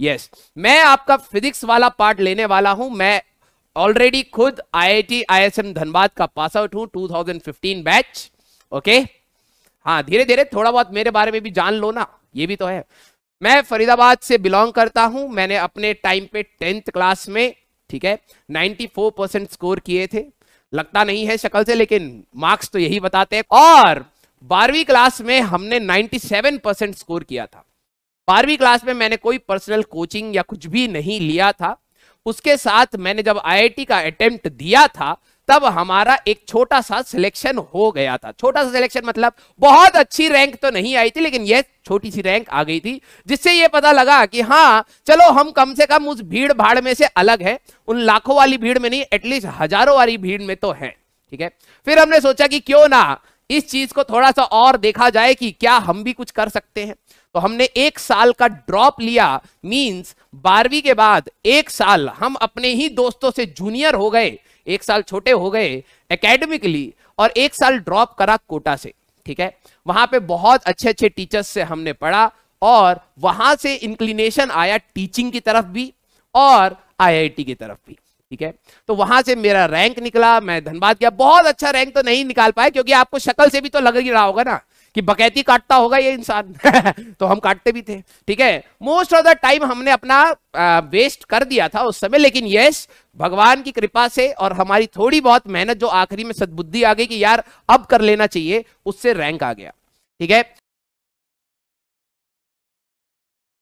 yes मैं आपका physics वाला पार्ट लेने वाला हूं मैं ऑलरेडी खुद आईआईटी आईएसएम धनबाद का पास आउट हूं 2015 बैच ओके हाँ धीरे धीरे थोड़ा बहुत मेरे बारे में भी जान लो ना ये भी तो है मैं फरीदाबाद से बिलोंग करता हूं मैंने अपने टाइम पे टेंथ क्लास में ठीक है 94 परसेंट स्कोर किए थे लगता नहीं है शक्ल से लेकिन मार्क्स तो यही बताते हैं और बारहवीं क्लास में हमने 97 परसेंट स्कोर किया था बारहवीं क्लास में मैंने कोई पर्सनल कोचिंग या कुछ भी नहीं लिया था उसके साथ मैंने जब आईआईटी का अटेम्प्ट दिया था तब हमारा एक छोटा सा सिलेक्शन हो गया था छोटा सा सिलेक्शन मतलब बहुत अच्छी रैंक तो नहीं आई थी लेकिन ये छोटी सी रैंक आ गई थी जिससे ये पता लगा कि हाँ चलो हम कम से कम उस भीड़ भाड़ में से अलग है उन लाखों वाली भीड़ में नहीं एटलीस्ट हजारों वाली भीड़ में तो है ठीक है फिर हमने सोचा कि क्यों ना इस चीज को थोड़ा सा और देखा जाए कि क्या हम भी कुछ कर सकते हैं तो हमने एक साल का ड्रॉप लिया मींस बारहवीं के बाद एक साल हम अपने ही दोस्तों से जूनियर हो गए एक साल छोटे हो गए एकेडमिकली और एक साल ड्रॉप करा कोटा से ठीक है वहां पे बहुत अच्छे अच्छे टीचर्स से हमने पढ़ा और वहां से इंक्लिनेशन आया टीचिंग की तरफ भी और आईआईटी की तरफ भी ठीक है तो वहां से मेरा रैंक निकला मैं धनबाद गया बहुत अच्छा रैंक तो नहीं निकाल पाया क्योंकि आपको शक्ल से भी तो लग ही रहा होगा ना कि बकैती काटता होगा ये इंसान तो हम काटते भी थे ठीक है मोस्ट ऑफ द टाइम हमने अपना वेस्ट कर दिया था उस समय लेकिन यस भगवान की कृपा से और हमारी थोड़ी बहुत मेहनत जो आखिरी में सद्बुद्धि आ गई कि यार अब कर लेना चाहिए उससे रैंक आ गया ठीक है